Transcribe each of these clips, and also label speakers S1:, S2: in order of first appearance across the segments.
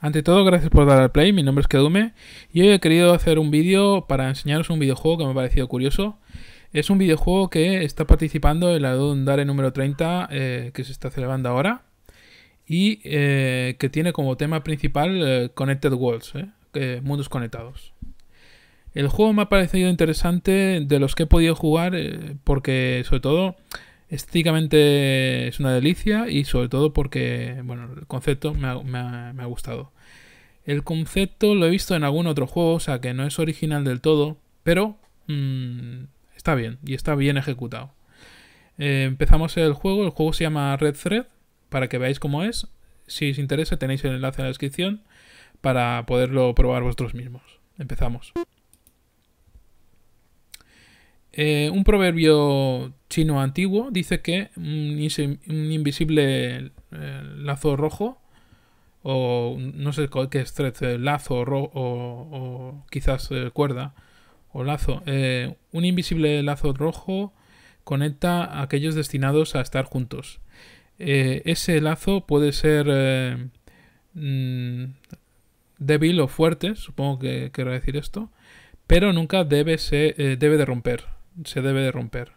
S1: Ante todo, gracias por dar al play, mi nombre es Kedume y hoy he querido hacer un vídeo para enseñaros un videojuego que me ha parecido curioso. Es un videojuego que está participando en la Dare número 30 eh, que se está celebrando ahora y eh, que tiene como tema principal eh, Connected Worlds, mundos conectados. El juego me ha parecido interesante de los que he podido jugar porque sobre todo Estéticamente es una delicia y sobre todo porque, bueno, el concepto me ha, gustado. El concepto lo he visto en algún otro juego, o sea que no es original del todo, pero mm, está bien y está bien ejecutado. Eh, empezamos el juego, el juego se llama Red Thread, para que veáis cómo es. Si os interesa tenéis el enlace en la descripción para poderlo probar vosotros mismos. Empezamos. Eh, un proverbio chino antiguo dice que un, invisible eh, lazo rojo, o no sé qué es eh, lazo o, quizás cuerda, o lazo, un invisible lazo rojo conecta a aquellos destinados a estar juntos. ese lazo puede ser mm, débil o fuerte, supongo que quiero decir esto, pero nunca debe, debe de romper se debe de romper.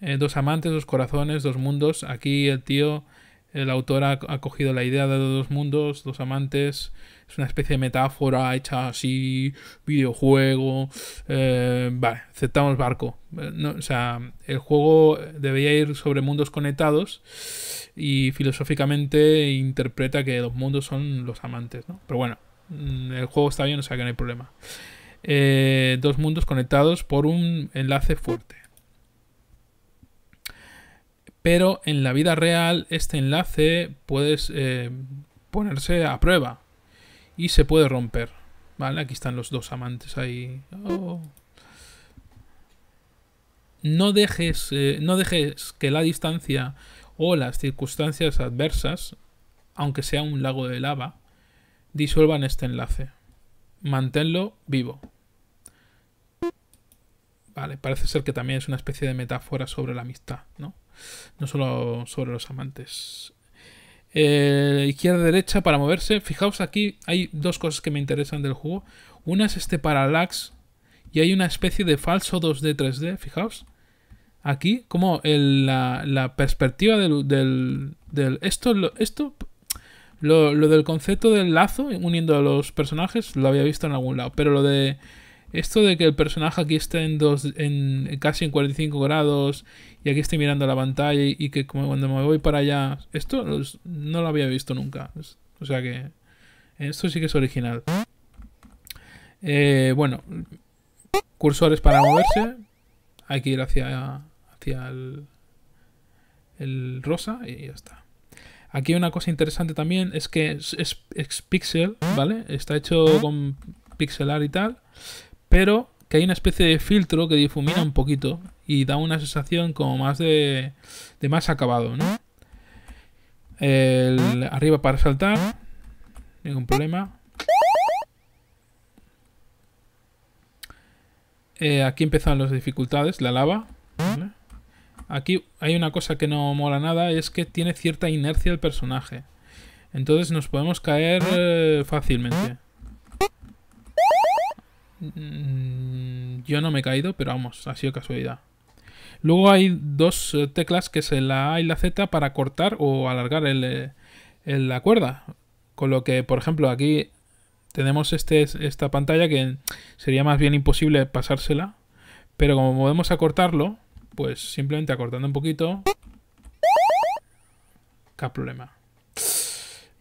S1: Eh, dos amantes, dos corazones, dos mundos. Aquí el tío, el autor ha, cogido la idea de dos mundos, dos amantes. Es una especie de metáfora hecha así, videojuego. Eh, vale, aceptamos barco. Eh, no, o sea, el juego debería ir sobre mundos conectados y filosóficamente interpreta que los mundos son los amantes, ¿no? Pero bueno, mm, el juego está bien, o sea que no hay problema. Eh, dos mundos conectados por un enlace fuerte. Pero en la vida real este enlace puede eh, ponerse a prueba y se puede romper. Vale, aquí están los dos amantes ahí. Oh. No, dejes, eh, no dejes que la distancia o las circunstancias adversas, aunque sea un lago de lava, disuelvan este enlace. Manténlo vivo. ¿vale? Parece ser que también es una especie de metáfora sobre la amistad, ¿no? No solo sobre los amantes. Eh, Izquierda-derecha para moverse. Fijaos aquí, hay dos cosas que me interesan del juego. Una es este parallax y hay una especie de falso 2D, 3D, fijaos. Aquí, como la, perspectiva del... esto, lo, esto lo, lo del concepto del lazo uniendo a los personajes lo había visto en algún lado, pero lo de esto de que el personaje aquí esté en, dos, en casi en 45 grados y aquí estoy mirando la pantalla y, que como cuando me voy para allá, esto no lo había visto nunca. O sea que esto sí que es original. Eh, bueno, cursores para moverse. Hay que ir hacia, hacia el, el rosa y ya está. Aquí una cosa interesante también es que es, pixel, ¿vale? Está hecho con pixelar y tal, pero que hay una especie de filtro que difumina un poquito y da una sensación como más de, más acabado, ¿no? arriba para saltar, ningún problema. Eh, aquí empiezan las dificultades, la lava. Aquí hay una cosa que no mola nada, es que tiene cierta inercia el personaje. Entonces nos podemos caer eh, fácilmente. Mm, yo no me he caído, pero vamos, ha sido casualidad. Luego hay dos eh, teclas que es la A y la Z para cortar o alargar eh, el, la cuerda. Con lo que, por ejemplo, aquí tenemos este, esta pantalla que sería más bien imposible pasársela. Pero como podemos acortarlo, pues simplemente acortando un poquito... ¿Qué problema?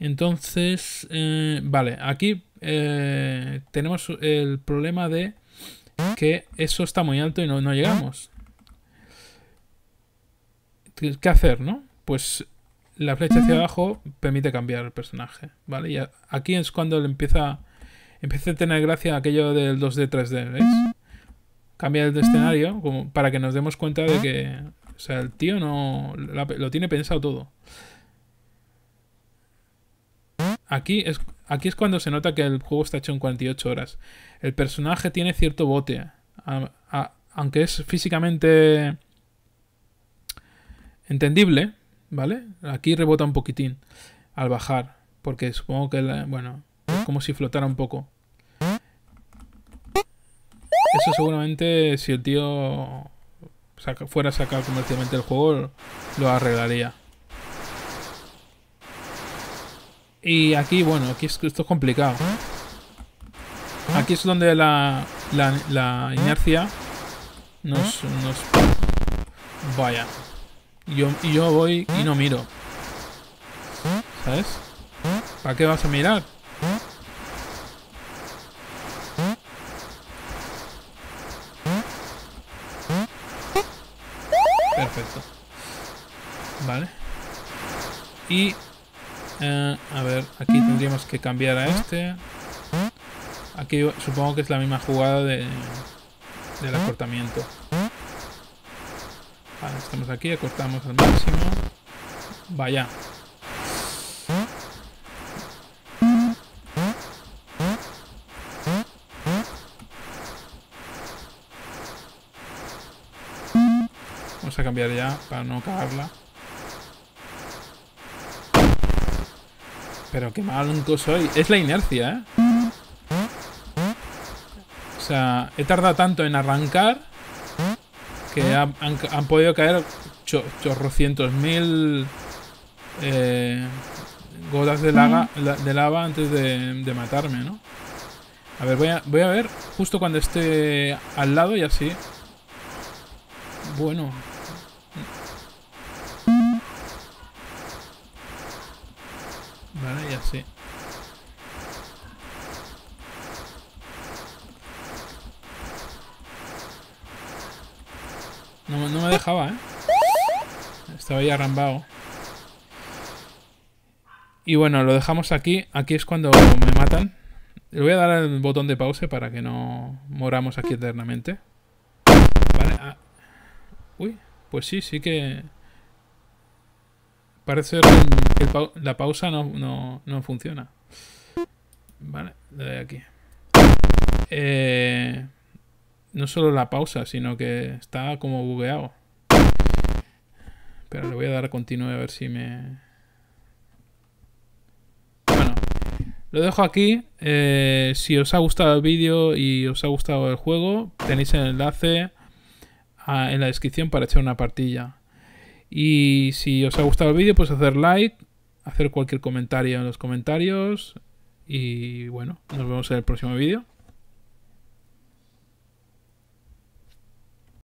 S1: Entonces, eh, vale, aquí eh, tenemos el problema de que eso está muy alto y no, llegamos. ¿Qué hacer, no? Pues la flecha hacia abajo permite cambiar el personaje, ¿vale? Y aquí es cuando le empieza, empieza a tener gracia aquello del 2D, 3D, ¿ves? Cambia el escenario para que nos demos cuenta de que, sea, el tío no lo tiene pensado todo. Aquí es, aquí es cuando se nota que el juego está hecho en 48 horas. El personaje tiene cierto bote. aunque es físicamente entendible, ¿vale? Aquí rebota un poquitín al bajar. Porque supongo que, bueno, es como si flotara un poco. Eso seguramente si el tío fuera a sacar comercialmente el juego, lo arreglaría. Y aquí, bueno, aquí es, esto es complicado. ¿eh? ¿Eh? Aquí es donde la, la, la ¿Eh? inercia nos, Vaya. yo, y yo voy y no miro. ¿Sabes? ¿Para qué vas a mirar? Perfecto. Vale. Y eh, a ver, aquí tendríamos que cambiar a este. Aquí supongo que es la misma jugada de, del acortamiento. Vale, estamos aquí, acortamos al máximo. Vaya. Vamos a cambiar ya para no cagarla. Pero qué maluco soy. Es la inercia, ¿eh? O sea, he tardado tanto en arrancar que han, podido caer chorrocientos mil eh, gotas de lava, antes de, matarme, ¿no? A ver, voy a ver justo cuando esté al lado y así. Bueno, sí. No, me dejaba, ¿eh? Estaba ya arrambado. Y bueno, lo dejamos aquí. Aquí es cuando me matan. Le voy a dar el botón de pausa para que no moramos aquí eternamente. Vale. Ah. Uy, pues sí, sí que... Parece que la pausa no, funciona. Vale, le doy aquí. Eh, no solo la pausa, sino que está como bugueado. Pero le voy a dar a continuar, a ver si me... Bueno, lo dejo aquí. Eh, si os ha gustado el vídeo y os ha gustado el juego, tenéis el enlace en la descripción para echar una partilla. Y si os ha gustado el vídeo, pues hacer like, hacer cualquier comentario en los comentarios. Y bueno, nos vemos en el próximo vídeo.